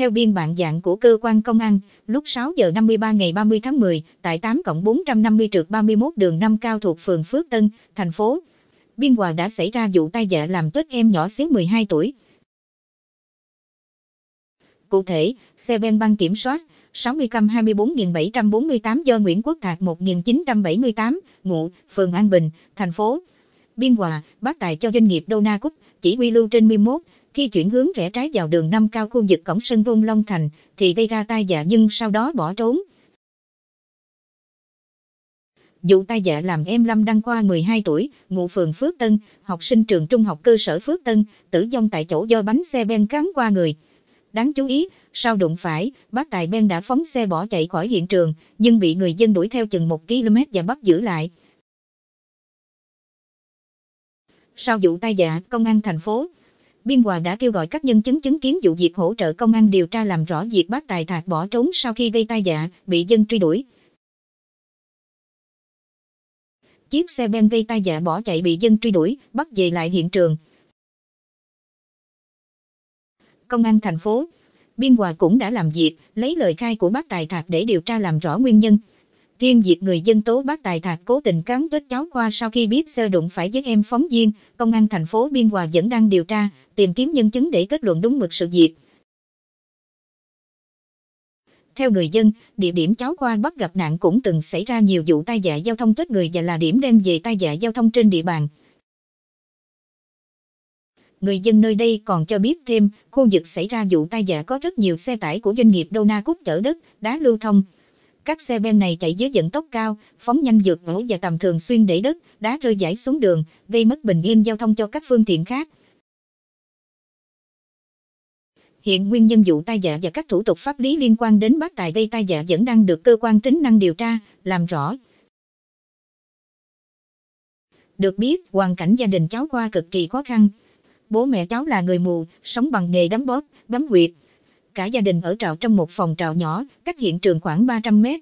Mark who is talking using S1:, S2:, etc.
S1: Theo biên bản dạng của cơ quan công an, lúc 6 giờ 53 ngày 30 tháng 10, tại 8 cộng 450 trượt 31 đường 5 cao thuộc phường Phước Tân, thành phố, Biên Hòa đã xảy ra vụ tai dạ làm chết em nhỏ xíu 12 tuổi. Cụ thể, xe ben băng kiểm soát 60C24748 do Nguyễn Quốc Thạc 1978, ngụ, phường An Bình, thành phố, Biên Hòa, bác tài cho doanh nghiệp Dona Cúc, chỉ huy lưu trên 11, khi chuyển hướng rẽ trái vào đường năm cao khu vực cổng sân vôn Long Thành, thì gây ra tai dạ nhưng sau đó bỏ trốn. Vụ tai dạ làm em Lâm Đăng Khoa 12 tuổi, ngụ phường Phước Tân, học sinh trường trung học cơ sở Phước Tân, tử vong tại chỗ do bánh xe ben cán qua người. Đáng chú ý, sau đụng phải, bác Tài Ben đã phóng xe bỏ chạy khỏi hiện trường, nhưng bị người dân đuổi theo chừng 1 km và bắt giữ lại. Sau vụ tai dạ, công an thành phố Biên Hòa đã kêu gọi các nhân chứng chứng kiến vụ việc hỗ trợ công an điều tra làm rõ việc bác tài thạc bỏ trốn sau khi gây tai dạ, bị dân truy đuổi. Chiếc xe ben gây tai dạ bỏ chạy bị dân truy đuổi, bắt về lại hiện trường. Công an thành phố, Biên Hòa cũng đã làm việc, lấy lời khai của bác tài thạc để điều tra làm rõ nguyên nhân. Riêng việc người dân tố bác tài thạc cố tình cán vết cháu qua sau khi biết sơ đụng phải với em phóng viên, công an thành phố Biên Hòa vẫn đang điều tra, tìm kiếm nhân chứng để kết luận đúng mực sự việc. Theo người dân, địa điểm cháu qua bắt gặp nạn cũng từng xảy ra nhiều vụ tai nạn giao thông chết người và là điểm đem về tai nạn giao thông trên địa bàn. Người dân nơi đây còn cho biết thêm, khu vực xảy ra vụ tai nạn có rất nhiều xe tải của doanh nghiệp Đô Na Cúc chở đất, đá lưu thông, các xe ben này chạy dưới vận tốc cao, phóng nhanh vượt ngỗ và tầm thường xuyên để đất, đá rơi rải xuống đường, gây mất bình yên giao thông cho các phương tiện khác. Hiện nguyên nhân vụ tai dạ và các thủ tục pháp lý liên quan đến bác tài gây tai dạ vẫn đang được cơ quan tính năng điều tra, làm rõ. Được biết, hoàn cảnh gia đình cháu qua cực kỳ khó khăn. Bố mẹ cháu là người mù, sống bằng nghề đấm bóp, đấm quyệt. Cả gia đình ở trọ trong một phòng trọ nhỏ, cách hiện trường khoảng 300 mét,